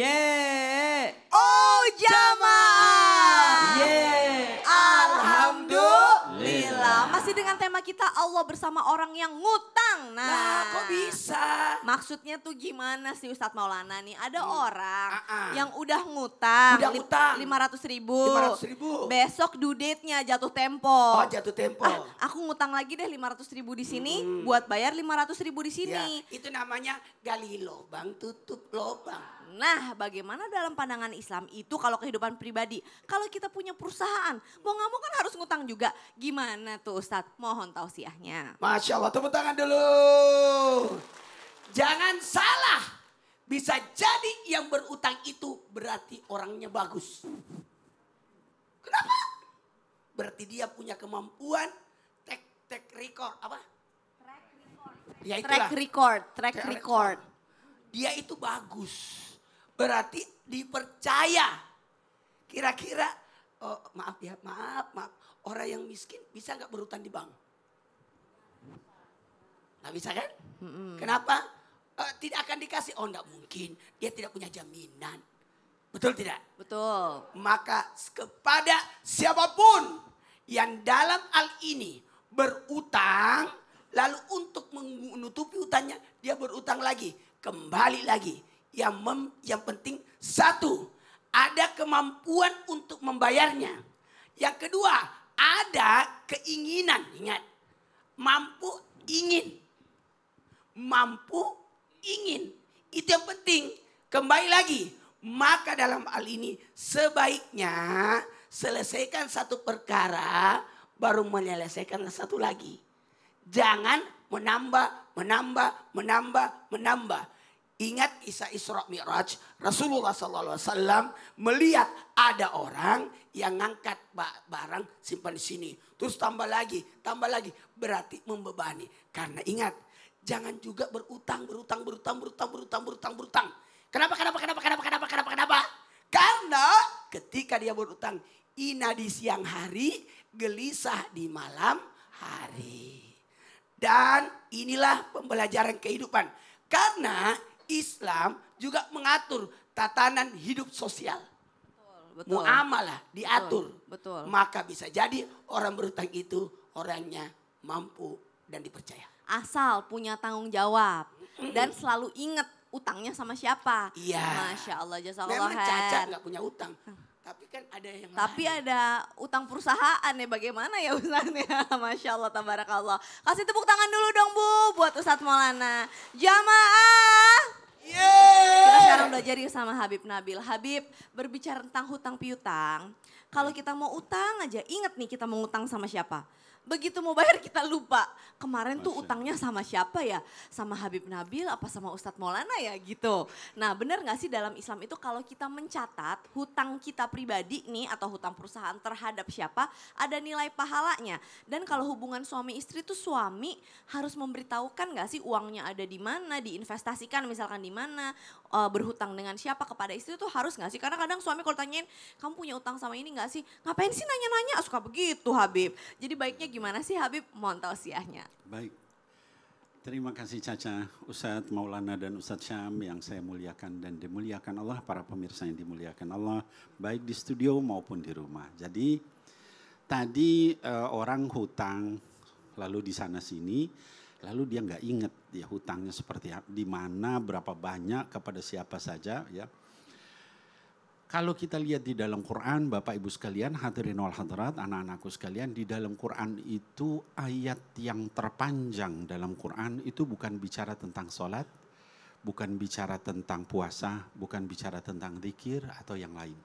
Yeah. Oh jamaah. Yeah. Alhamdulillah. Masih dengan tema kita Allah bersama orang yang ngutang. Nah, nah kok bisa? Maksudnya tuh gimana sih Ustadz Maulana nih? Ada hmm. orang uh -uh. yang udah ngutang. Udah ngutang. 500 ribu. 500 ribu. Besok due jatuh tempo. Oh jatuh tempo. Ah, aku ngutang lagi deh 500 ribu di sini hmm. buat bayar 500 ribu di sini. Ya, itu namanya gali lobang tutup lobang. Nah, bagaimana dalam pandangan Islam itu kalau kehidupan pribadi? Kalau kita punya perusahaan, mau nggak mau kan harus ngutang juga. Gimana tuh Ustadz? Mohon tausiahnya. Masya Allah, tepuk tangan dulu. Jangan salah. Bisa jadi yang berutang itu berarti orangnya bagus. Kenapa? Berarti dia punya kemampuan tek tek record apa? Track record. Ya itulah. Track record, track record. Dia itu bagus berarti dipercaya. Kira-kira, oh, maaf ya, maaf, maaf. Orang yang miskin bisa nggak berhutang di bank? Nggak bisa kan? Kenapa? Uh, tidak akan dikasih. Oh nggak mungkin, dia tidak punya jaminan. Betul tidak? Betul. Maka kepada siapapun yang dalam hal ini berutang, lalu untuk menutupi utangnya dia berutang lagi, kembali lagi yang mem, yang penting satu ada kemampuan untuk membayarnya. Yang kedua, ada keinginan. Ingat, mampu ingin. Mampu ingin. Itu yang penting. Kembali lagi, maka dalam hal ini sebaiknya selesaikan satu perkara baru menyelesaikan satu lagi. Jangan menambah, menambah, menambah, menambah. Ingat Isa Isra Mi'raj, Rasulullah SAW melihat ada orang yang ngangkat barang simpan di sini. Terus tambah lagi, tambah lagi. Berarti membebani. Karena ingat, jangan juga berutang, berutang, berutang, berutang, berutang, berutang, berutang. Kenapa, kenapa, kenapa, kenapa, kenapa, kenapa, kenapa? Karena ketika dia berutang, ina di siang hari, gelisah di malam hari. Dan inilah pembelajaran kehidupan. Karena Islam juga mengatur tatanan hidup sosial. Betul, Muamalah diatur. Betul, betul. Maka bisa jadi orang berutang itu orangnya mampu dan dipercaya. Asal punya tanggung jawab dan selalu ingat utangnya sama siapa. Iya. Masya Allah jasa Allah. Memang Caca nggak punya utang. Tapi kan ada yang Tapi lain. ada utang perusahaan ya bagaimana ya Ustaznya. Masya Allah tabarakallah. Kasih tepuk tangan dulu dong Bu buat Ustadz Maulana. Jamaah. Yeay. Kita sekarang belajar jadi sama Habib Nabil. Habib, berbicara tentang hutang piutang, kalau kita mau utang aja, ingat nih kita mau utang sama siapa Begitu mau bayar kita lupa. Kemarin Masih. tuh utangnya sama siapa ya? Sama Habib Nabil apa sama Ustadz Maulana ya gitu. Nah benar gak sih dalam Islam itu kalau kita mencatat hutang kita pribadi nih atau hutang perusahaan terhadap siapa ada nilai pahalanya. Dan kalau hubungan suami istri tuh suami harus memberitahukan gak sih uangnya ada di mana, diinvestasikan misalkan di mana, eh, berhutang dengan siapa kepada istri tuh harus gak sih? Karena kadang suami kalau tanyain kamu punya utang sama ini gak sih? Ngapain sih nanya-nanya? Suka begitu Habib. Jadi baiknya gimana sih Habib Montosiahnya? Baik, terima kasih Caca, Ustadz Maulana dan Ustadz Syam yang saya muliakan dan dimuliakan Allah, para pemirsa yang dimuliakan Allah, baik di studio maupun di rumah. Jadi tadi uh, orang hutang lalu di sana sini, lalu dia nggak ingat ya hutangnya seperti di mana, berapa banyak kepada siapa saja ya. Kalau kita lihat di dalam Quran, Bapak Ibu sekalian, hadirin wal hadirat, anak-anakku sekalian, di dalam Quran itu ayat yang terpanjang dalam Quran itu bukan bicara tentang sholat, bukan bicara tentang puasa, bukan bicara tentang zikir atau yang lain.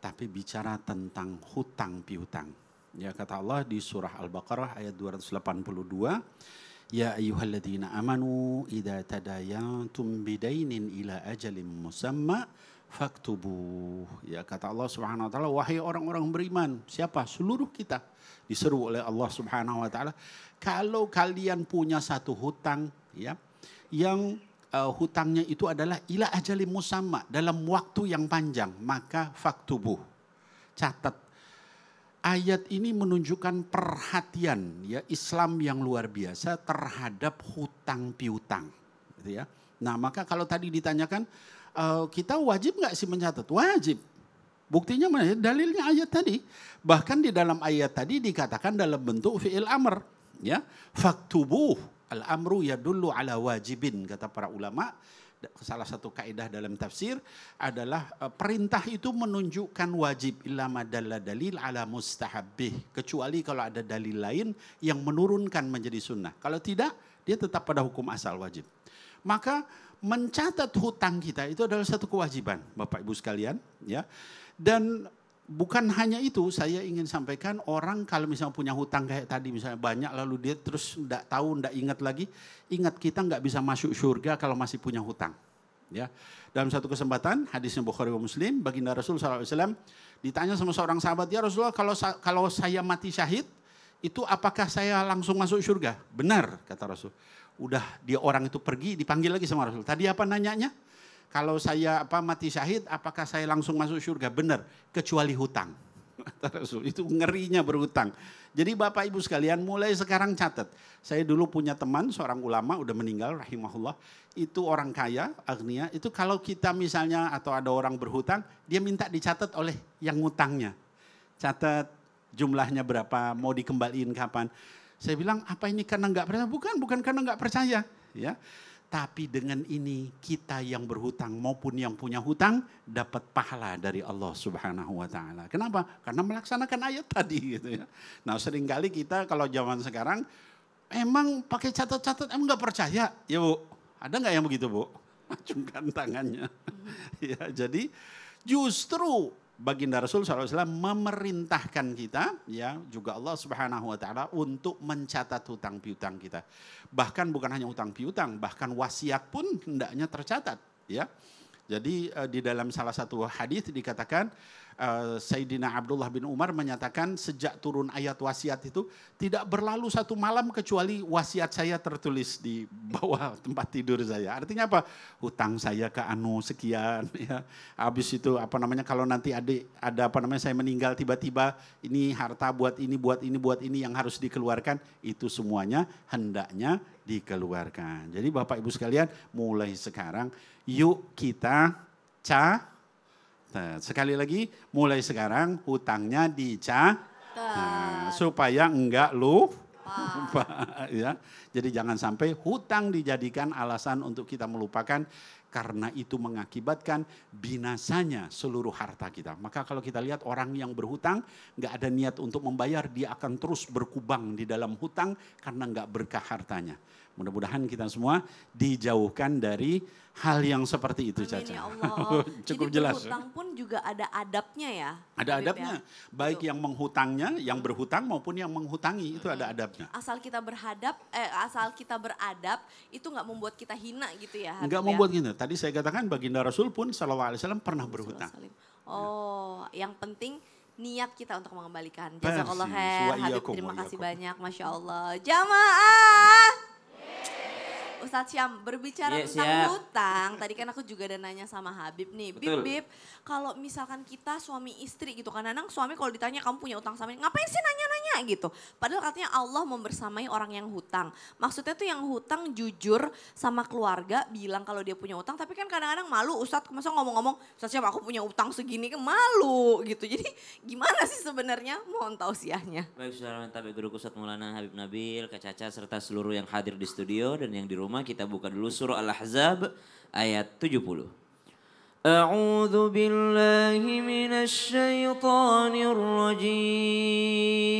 Tapi bicara tentang hutang piutang. Ya kata Allah di surah Al-Baqarah ayat 282, Ya ayuhaladina amanu idha tadayantum bidainin ila ajalim musamma faktubu. Ya kata Allah Subhanahu wa taala, wahai orang-orang beriman, siapa? Seluruh kita diseru oleh Allah Subhanahu wa taala, kalau kalian punya satu hutang ya yang uh, hutangnya itu adalah ila ajali musamma dalam waktu yang panjang, maka faktubu. Catat ayat ini menunjukkan perhatian ya Islam yang luar biasa terhadap hutang piutang gitu ya. Nah, maka kalau tadi ditanyakan uh, kita wajib nggak sih mencatat? Wajib. Buktinya mana? Ya, dalilnya ayat tadi. Bahkan di dalam ayat tadi dikatakan dalam bentuk fi'il amr. Ya. Faktubuh. Al-amru ya dulu ala wajibin. Kata para ulama. Salah satu kaidah dalam tafsir adalah eh, perintah itu menunjukkan wajib. Ilama dalla dalil ala mustahabih. Kecuali kalau ada dalil lain yang menurunkan menjadi sunnah. Kalau tidak, dia tetap pada hukum asal wajib. Maka mencatat hutang kita itu adalah satu kewajiban, Bapak Ibu sekalian, ya. Dan bukan hanya itu, saya ingin sampaikan orang kalau misalnya punya hutang kayak tadi misalnya banyak lalu dia terus tidak tahu, tidak ingat lagi, ingat kita nggak bisa masuk surga kalau masih punya hutang. Ya. Dalam satu kesempatan hadisnya Bukhari Muslim, baginda Rasul SAW ditanya sama seorang sahabat, "Ya Rasulullah, kalau kalau saya mati syahid, itu apakah saya langsung masuk surga?" Benar kata Rasul udah dia orang itu pergi dipanggil lagi sama Rasul. Tadi apa nanyanya? Kalau saya apa mati syahid, apakah saya langsung masuk surga? Benar, kecuali hutang. Rasul itu ngerinya berhutang. Jadi Bapak Ibu sekalian mulai sekarang catat. Saya dulu punya teman seorang ulama udah meninggal rahimahullah. Itu orang kaya, agnia. Itu kalau kita misalnya atau ada orang berhutang, dia minta dicatat oleh yang ngutangnya. Catat jumlahnya berapa, mau dikembaliin kapan. Saya bilang apa ini karena nggak percaya? Bukan, bukan karena nggak percaya. Ya, tapi dengan ini kita yang berhutang maupun yang punya hutang dapat pahala dari Allah Subhanahu wa taala. Kenapa? Karena melaksanakan ayat tadi gitu ya. Nah, seringkali kita kalau zaman sekarang emang pakai catat-catat emang nggak percaya. Ya, Bu. Ada nggak yang begitu, Bu? Acungkan tangannya. ya, jadi justru baginda Rasul SAW memerintahkan kita ya juga Allah Subhanahu wa taala untuk mencatat hutang piutang kita. Bahkan bukan hanya hutang piutang, bahkan wasiat pun hendaknya tercatat ya. Jadi uh, di dalam salah satu hadis dikatakan uh, Sayyidina Abdullah bin Umar menyatakan sejak turun ayat wasiat itu tidak berlalu satu malam kecuali wasiat saya tertulis di bawah tempat tidur saya. Artinya apa? Hutang saya ke anu sekian ya. Habis itu apa namanya kalau nanti ada ada apa namanya saya meninggal tiba-tiba ini harta buat ini buat ini buat ini yang harus dikeluarkan itu semuanya hendaknya dikeluarkan. Jadi Bapak Ibu sekalian mulai sekarang yuk kita ca. Nah, sekali lagi, mulai sekarang hutangnya di Nah, supaya enggak lu ya. Jadi jangan sampai hutang dijadikan alasan untuk kita melupakan karena itu mengakibatkan binasanya seluruh harta kita. Maka kalau kita lihat orang yang berhutang nggak ada niat untuk membayar, dia akan terus berkubang di dalam hutang karena nggak berkah hartanya. Mudah-mudahan kita semua dijauhkan dari hal yang seperti itu, Amin, Caca. Ya Allah. Cukup Jadi jelas. Berhutang pun juga ada adabnya ya. Ada ya. adabnya, ya? baik Betul. yang menghutangnya, yang berhutang maupun yang menghutangi itu ada adabnya. Asal kita berhadap, eh, asal kita beradab itu nggak membuat kita hina gitu ya. Habib nggak ya? membuat hina. Tadi saya katakan baginda Rasul pun Shallallahu Alaihi Wasallam pernah berhutang. Oh, ya. yang penting niat kita untuk mengembalikan. Jazakallah khair. terima kasih banyak, masya Allah. Jamaah. Ustadz Syam berbicara yeah, tentang siap. hutang, tadi kan aku juga ada nanya sama Habib nih. Betul. Bib, Bib, kalau misalkan kita suami istri gitu kan, Nanang suami kalau ditanya kamu punya utang sama ini, ngapain sih nanya-nanya gitu. Padahal katanya Allah membersamai orang yang hutang. Maksudnya tuh yang hutang jujur sama keluarga bilang kalau dia punya utang. Tapi kan kadang-kadang malu Ustadz masa ngomong-ngomong Ustadz siapa aku punya utang segini kan malu gitu. Jadi gimana sih sebenarnya mohon siahnya. Baik saudara tabi guru Ustadz Mulana Habib Nabil, Kak Caca serta seluruh yang hadir di studio dan yang di rumah kita buka dulu surah Al-Ahzab ayat 70. أعوذ بالله من الشيطان الرجيم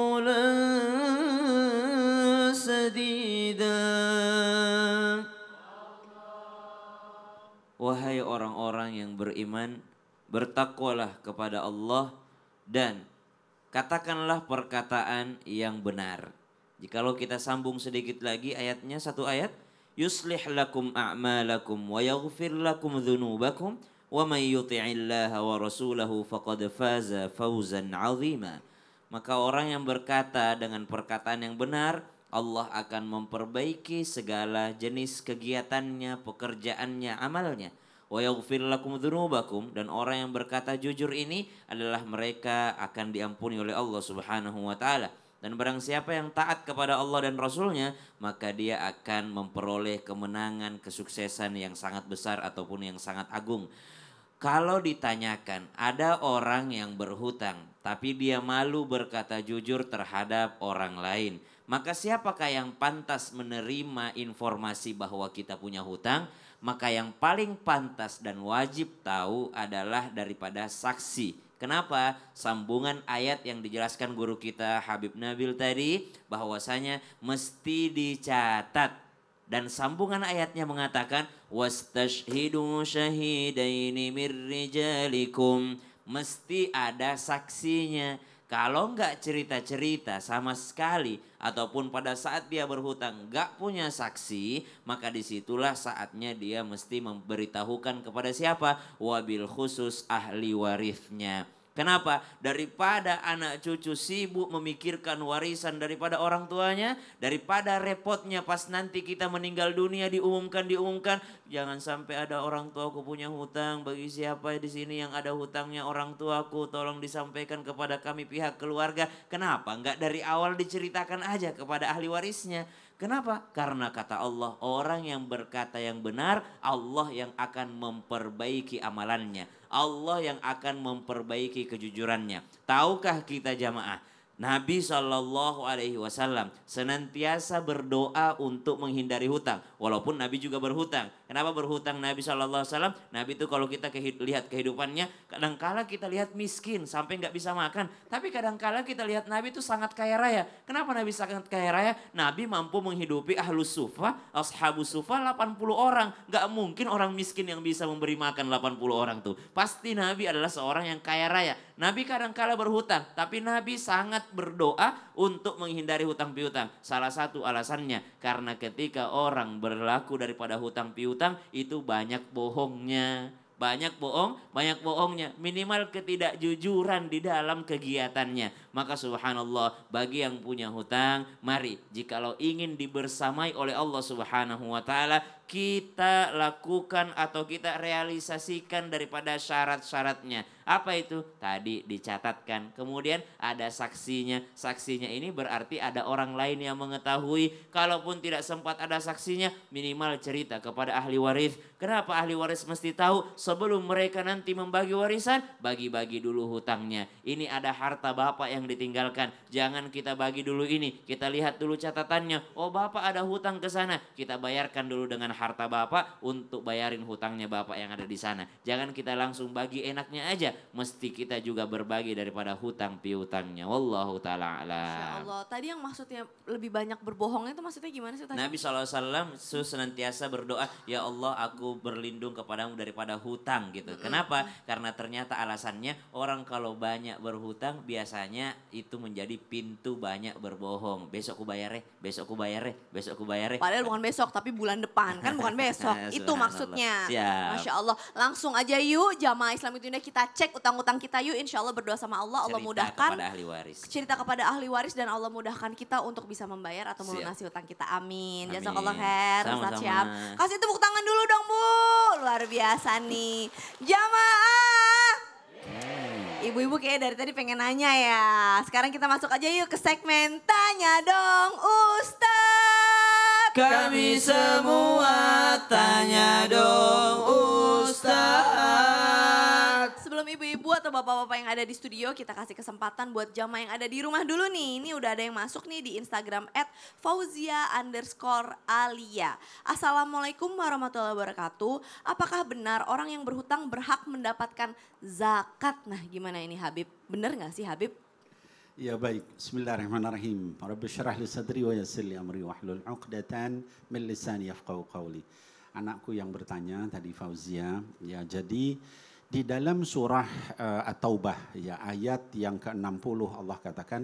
قولا سديدا Wahai orang-orang yang beriman, bertakwalah kepada Allah dan katakanlah perkataan yang benar. Jikalau kita sambung sedikit lagi ayatnya satu ayat, yuslih lakum a'malakum wa yaghfir lakum dhunubakum wa may yuti'illah wa rasulahu faqad faza fawzan 'azima. Maka orang yang berkata dengan perkataan yang benar, Allah akan memperbaiki segala jenis kegiatannya, pekerjaannya, amalnya. dan orang yang berkata jujur ini adalah mereka akan diampuni oleh Allah Subhanahu wa taala. Dan barang siapa yang taat kepada Allah dan Rasulnya Maka dia akan memperoleh kemenangan, kesuksesan yang sangat besar ataupun yang sangat agung kalau ditanyakan ada orang yang berhutang tapi dia malu berkata jujur terhadap orang lain. Maka siapakah yang pantas menerima informasi bahwa kita punya hutang? Maka yang paling pantas dan wajib tahu adalah daripada saksi Kenapa? Sambungan ayat yang dijelaskan guru kita Habib Nabil tadi bahwasanya mesti dicatat dan sambungan ayatnya mengatakan wastashhidu syahidaini mirrijalikum mesti ada saksinya kalau enggak cerita-cerita sama sekali ataupun pada saat dia berhutang enggak punya saksi maka disitulah saatnya dia mesti memberitahukan kepada siapa wabil khusus ahli warisnya Kenapa? Daripada anak cucu sibuk memikirkan warisan daripada orang tuanya, daripada repotnya pas nanti kita meninggal dunia diumumkan diumumkan, jangan sampai ada orang tua tuaku punya hutang. Bagi siapa di sini yang ada hutangnya orang tua tuaku, tolong disampaikan kepada kami pihak keluarga. Kenapa? Enggak dari awal diceritakan aja kepada ahli warisnya. Kenapa? Karena kata Allah, orang yang berkata yang benar, Allah yang akan memperbaiki amalannya. Allah yang akan memperbaiki kejujurannya. Tahukah kita jamaah, Nabi Shallallahu Alaihi Wasallam senantiasa berdoa untuk menghindari hutang, walaupun Nabi juga berhutang. Kenapa berhutang Nabi Shallallahu Alaihi Wasallam? Nabi itu kalau kita lihat kehidupannya, kadangkala kita lihat miskin sampai nggak bisa makan, tapi kadangkala kita lihat Nabi itu sangat kaya raya. Kenapa Nabi sangat kaya raya? Nabi mampu menghidupi Ahlu sufa, ashabu sufa 80 orang. Nggak mungkin orang miskin yang bisa memberi makan 80 orang tuh. Pasti Nabi adalah seorang yang kaya raya. Nabi kadang-kala berhutang, tapi Nabi sangat berdoa untuk menghindari hutang piutang. Salah satu alasannya karena ketika orang berlaku daripada hutang piutang itu banyak bohongnya. Banyak bohong, banyak bohongnya. Minimal ketidakjujuran di dalam kegiatannya. Maka subhanallah bagi yang punya hutang, mari jikalau ingin dibersamai oleh Allah subhanahu wa ta'ala kita lakukan atau kita realisasikan daripada syarat-syaratnya. Apa itu? Tadi dicatatkan. Kemudian ada saksinya. Saksinya ini berarti ada orang lain yang mengetahui. Kalaupun tidak sempat ada saksinya, minimal cerita kepada ahli waris. Kenapa ahli waris mesti tahu? Sebelum mereka nanti membagi warisan, bagi-bagi dulu hutangnya. Ini ada harta bapak yang ditinggalkan. Jangan kita bagi dulu ini. Kita lihat dulu catatannya. Oh bapak ada hutang ke sana. Kita bayarkan dulu dengan harta Bapak untuk bayarin hutangnya Bapak yang ada di sana. Jangan kita langsung bagi enaknya aja, mesti kita juga berbagi daripada hutang piutangnya. Wallahu taala alam. Allah. Tadi yang maksudnya lebih banyak berbohong itu maksudnya gimana sih tadi? Nabi SAW itu senantiasa berdoa, "Ya Allah, aku berlindung kepadamu daripada hutang." gitu. Kenapa? Karena ternyata alasannya orang kalau banyak berhutang biasanya itu menjadi pintu banyak berbohong. Besok aku bayar ya, besok aku bayar ya, besok aku bayar ya. Padahal bukan besok tapi bulan depan kan? kan bukan besok. itu maksudnya. Siap. Masya Allah. Langsung aja yuk jamaah Islam itu kita cek utang-utang kita yuk. Insya Allah berdoa sama Allah. Allah cerita mudahkan. kepada ahli waris. Cerita kepada ahli waris dan Allah mudahkan kita untuk bisa membayar atau melunasi utang kita. Amin. Amin. Jazakallah khair. Sama-sama. Siap. Kasih tepuk tangan dulu dong Bu. Luar biasa nih. Jamaah. Hmm. Ibu-ibu kayak dari tadi pengen nanya ya. Sekarang kita masuk aja yuk ke segmen Tanya Dong Ustaz. Kami semua tanya dong Ustadz. Sebelum ibu-ibu atau bapak-bapak yang ada di studio, kita kasih kesempatan buat jamaah yang ada di rumah dulu nih. Ini udah ada yang masuk nih di Instagram at Fauzia underscore Alia. Assalamualaikum warahmatullahi wabarakatuh. Apakah benar orang yang berhutang berhak mendapatkan zakat? Nah gimana ini Habib? Bener gak sih Habib? Ya baik, Bismillahirrahmanirrahim. Rabbi syrah li sadri wa yassir li amri hlul 'uqdatan min lisani yafqahu qawli. Anakku yang bertanya tadi Fauzia, ya jadi di dalam surah uh, At-Taubah ya ayat yang ke-60 Allah katakan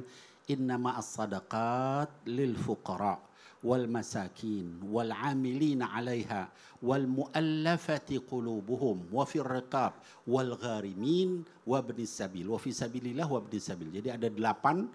innama as-sadaqat lil fuqara wal masakin wal amilina 'alaiha wal muallafati qulubuhum wa fir riqab wal gharimin wa ibnis sabil wa fi sabilillah wa ibnis sabil. Jadi ada delapan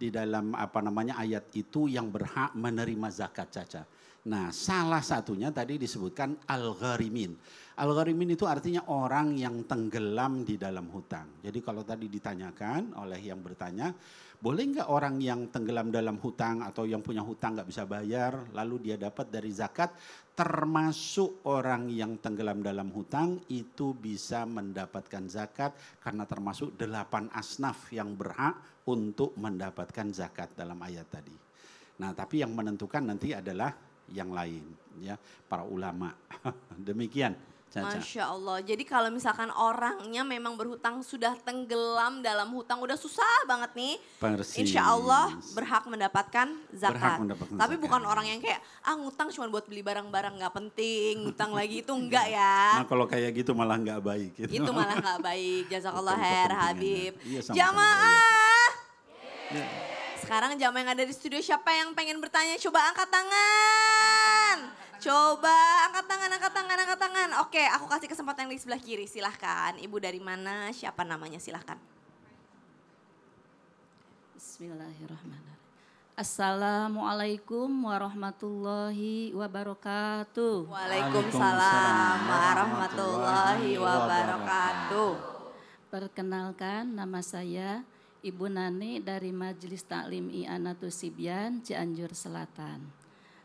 di dalam apa namanya ayat itu yang berhak menerima zakat cacat Nah, salah satunya tadi disebutkan algarimin. Algarimin itu artinya orang yang tenggelam di dalam hutang. Jadi kalau tadi ditanyakan oleh yang bertanya, boleh nggak orang yang tenggelam dalam hutang atau yang punya hutang nggak bisa bayar, lalu dia dapat dari zakat, termasuk orang yang tenggelam dalam hutang itu bisa mendapatkan zakat karena termasuk delapan asnaf yang berhak untuk mendapatkan zakat dalam ayat tadi. Nah, tapi yang menentukan nanti adalah yang lain ya para ulama demikian Caca. Masya Allah. Jadi kalau misalkan orangnya memang berhutang sudah tenggelam dalam hutang udah susah banget nih. Persis. Insya Allah berhak mendapatkan zakat. Berhak mendapatkan Tapi zakat. bukan orang yang kayak ah ngutang cuma buat beli barang-barang nggak penting, ngutang lagi itu enggak ya. Nah kalau kayak gitu malah nggak baik. Gitu. Itu malah nggak baik. Jazakallah her Habib. Iya, Jamaah. Yeah sekarang jamaah yang ada di studio siapa yang pengen bertanya? Coba angkat tangan. Coba angkat tangan, angkat tangan, angkat tangan. Oke, aku kasih kesempatan yang di sebelah kiri. Silahkan. Ibu dari mana? Siapa namanya? Silahkan. Bismillahirrahmanirrahim. Assalamualaikum warahmatullahi wabarakatuh. Waalaikumsalam warahmatullahi wabarakatuh. Perkenalkan nama saya Ibu Nani dari Majelis Taklim Ianatu Sibyan, Cianjur Selatan.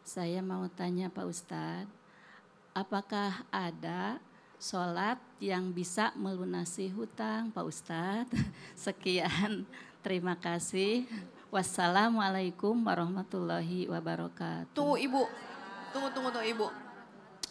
Saya mau tanya Pak Ustadz, apakah ada sholat yang bisa melunasi hutang Pak Ustadz? Sekian, terima kasih. Wassalamualaikum warahmatullahi wabarakatuh. Tunggu Ibu, tunggu, tunggu, tunggu Ibu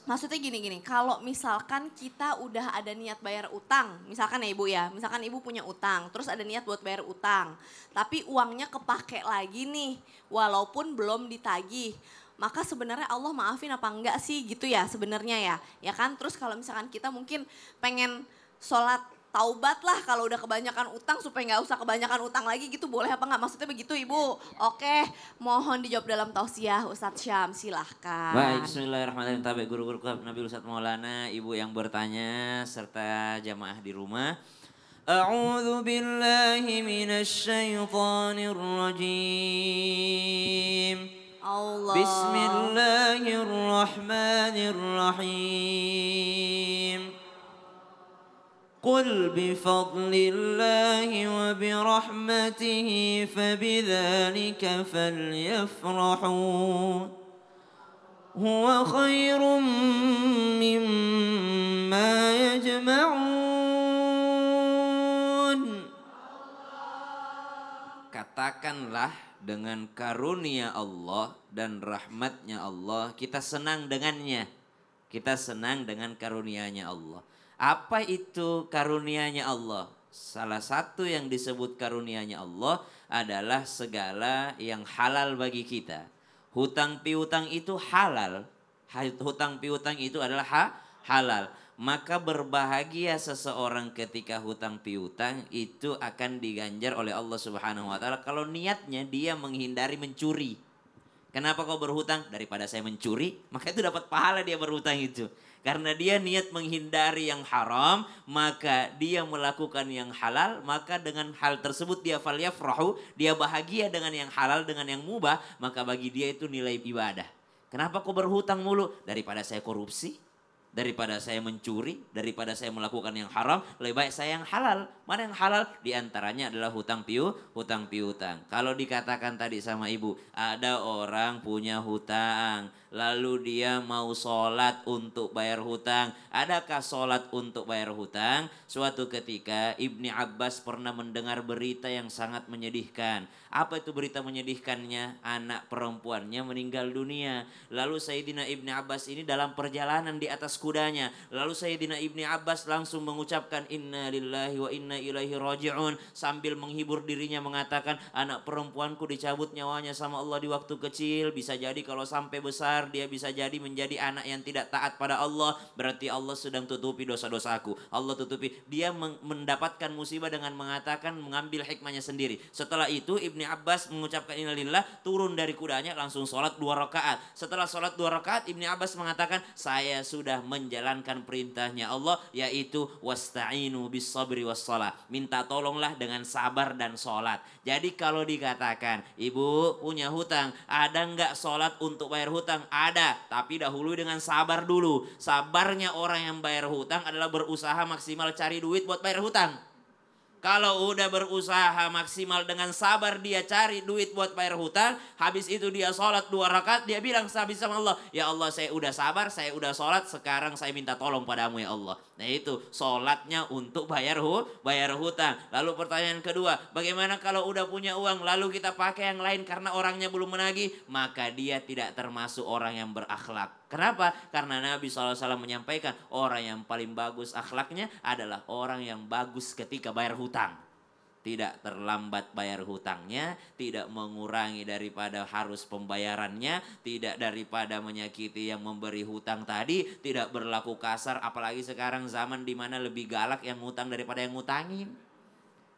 maksudnya gini gini kalau misalkan kita udah ada niat bayar utang misalkan ya ibu ya misalkan ibu punya utang terus ada niat buat bayar utang tapi uangnya kepake lagi nih walaupun belum ditagih maka sebenarnya Allah maafin apa enggak sih gitu ya sebenarnya ya ya kan terus kalau misalkan kita mungkin pengen sholat taubatlah kalau udah kebanyakan utang supaya nggak usah kebanyakan utang lagi gitu boleh apa nggak maksudnya begitu ibu iya, iya. oke mohon dijawab dalam tausiah Ustadz Syam silahkan baik Bismillahirrahmanirrahim tabe guru-guru Nabi Ustadz Maulana ibu yang bertanya serta jamaah di rumah أعوذ بالله من الشيطان الرجيم الله بسم قل بفضل الله وبرحمته فبذلك فليفرحوا هو خير مما يجمعون katakanlah dengan karunia Allah dan rahmatnya Allah kita senang dengannya kita senang dengan karunianya Allah apa itu karunianya Allah? Salah satu yang disebut karunianya Allah adalah segala yang halal bagi kita. Hutang piutang itu halal. Hutang piutang itu adalah ha halal. Maka berbahagia seseorang ketika hutang piutang itu akan diganjar oleh Allah Subhanahu wa taala kalau niatnya dia menghindari mencuri. Kenapa kau berhutang? Daripada saya mencuri, maka itu dapat pahala dia berhutang itu. Karena dia niat menghindari yang haram, maka dia melakukan yang halal, maka dengan hal tersebut dia falyafrahu, dia bahagia dengan yang halal, dengan yang mubah, maka bagi dia itu nilai ibadah. Kenapa kau berhutang mulu? Daripada saya korupsi. Daripada saya mencuri, daripada saya melakukan yang haram, lebih baik saya yang halal. Mana yang halal? Di antaranya adalah hutang piu, hutang piutang. Kalau dikatakan tadi sama ibu, ada orang punya hutang, lalu dia mau sholat untuk bayar hutang. Adakah sholat untuk bayar hutang? Suatu ketika Ibni Abbas pernah mendengar berita yang sangat menyedihkan. Apa itu berita menyedihkannya? Anak perempuannya meninggal dunia. Lalu Sayyidina Ibni Abbas ini dalam perjalanan di atas kuda kudanya. Lalu Sayyidina Ibni Abbas langsung mengucapkan inna lillahi wa inna ilaihi raji'un sambil menghibur dirinya mengatakan anak perempuanku dicabut nyawanya sama Allah di waktu kecil bisa jadi kalau sampai besar dia bisa jadi menjadi anak yang tidak taat pada Allah berarti Allah sedang tutupi dosa-dosaku. Allah tutupi. Dia mendapatkan musibah dengan mengatakan mengambil hikmahnya sendiri. Setelah itu Ibni Abbas mengucapkan innalillah turun dari kudanya langsung sholat dua rakaat. Setelah sholat dua rakaat Ibni Abbas mengatakan saya sudah menjalankan perintahnya Allah yaitu wasta'inu bis sabri was sholat. Minta tolonglah dengan sabar dan sholat. Jadi kalau dikatakan ibu punya hutang, ada nggak sholat untuk bayar hutang? Ada, tapi dahulu dengan sabar dulu. Sabarnya orang yang bayar hutang adalah berusaha maksimal cari duit buat bayar hutang. Kalau udah berusaha maksimal dengan sabar dia cari duit buat bayar hutang. Habis itu dia sholat dua rakaat. Dia bilang habis sama Allah. Ya Allah saya udah sabar, saya udah sholat. Sekarang saya minta tolong padamu ya Allah. Nah itu sholatnya untuk bayar hu, bayar hutang. Lalu pertanyaan kedua, bagaimana kalau udah punya uang lalu kita pakai yang lain karena orangnya belum menagih, maka dia tidak termasuk orang yang berakhlak. Kenapa? Karena Nabi SAW menyampaikan orang yang paling bagus akhlaknya adalah orang yang bagus ketika bayar hutang tidak terlambat bayar hutangnya, tidak mengurangi daripada harus pembayarannya, tidak daripada menyakiti yang memberi hutang tadi, tidak berlaku kasar apalagi sekarang zaman di mana lebih galak yang ngutang daripada yang ngutangin.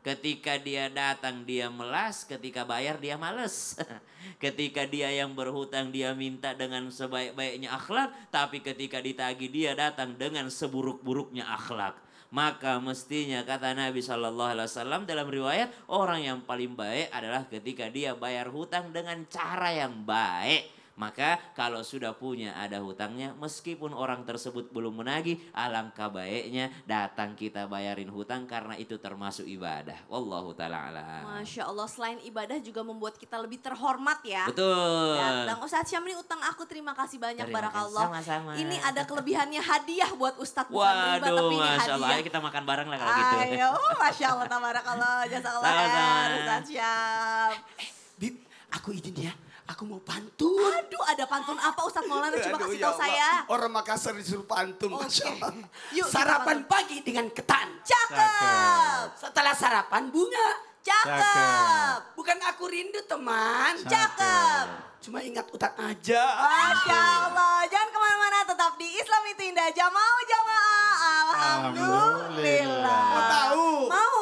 Ketika dia datang dia melas, ketika bayar dia males. Ketika dia yang berhutang dia minta dengan sebaik-baiknya akhlak, tapi ketika ditagi dia datang dengan seburuk-buruknya akhlak maka mestinya kata Nabi Shallallahu Alaihi Wasallam dalam riwayat orang yang paling baik adalah ketika dia bayar hutang dengan cara yang baik maka kalau sudah punya ada hutangnya meskipun orang tersebut belum menagih alangkah baiknya datang kita bayarin hutang karena itu termasuk ibadah. Wallahu taala Masya Allah selain ibadah juga membuat kita lebih terhormat ya. Betul. Datang ya, Ustaz ini utang aku terima kasih banyak terima barakallah. Sama-sama. Ini ada kelebihannya hadiah buat Ustaz Waduh, riba, tapi ini Masya Allah. Ayo kita makan bareng lah kalau Ayo, gitu. Ayo, Masya Allah tabarakallah. Jazakallah. Ustaz Syam. Eh, Bib, aku izin ya Aku mau pantun. Aduh, ada pantun apa Ustadz Maulana? Coba Aduh, kasih ya tahu saya. Orang Makassar disuruh pantun, okay. Masya Allah. Yuk, sarapan pagi dengan ketan. Cakep. Setelah sarapan bunga. Cakep. Bukan aku rindu teman. Cakep. Cuma ingat utang aja. Masya Allah. Jangan kemana-mana tetap di Islam itu indah. Jamau jamaah. Alhamdulillah. Alhamdulillah. Mau tahu? Mau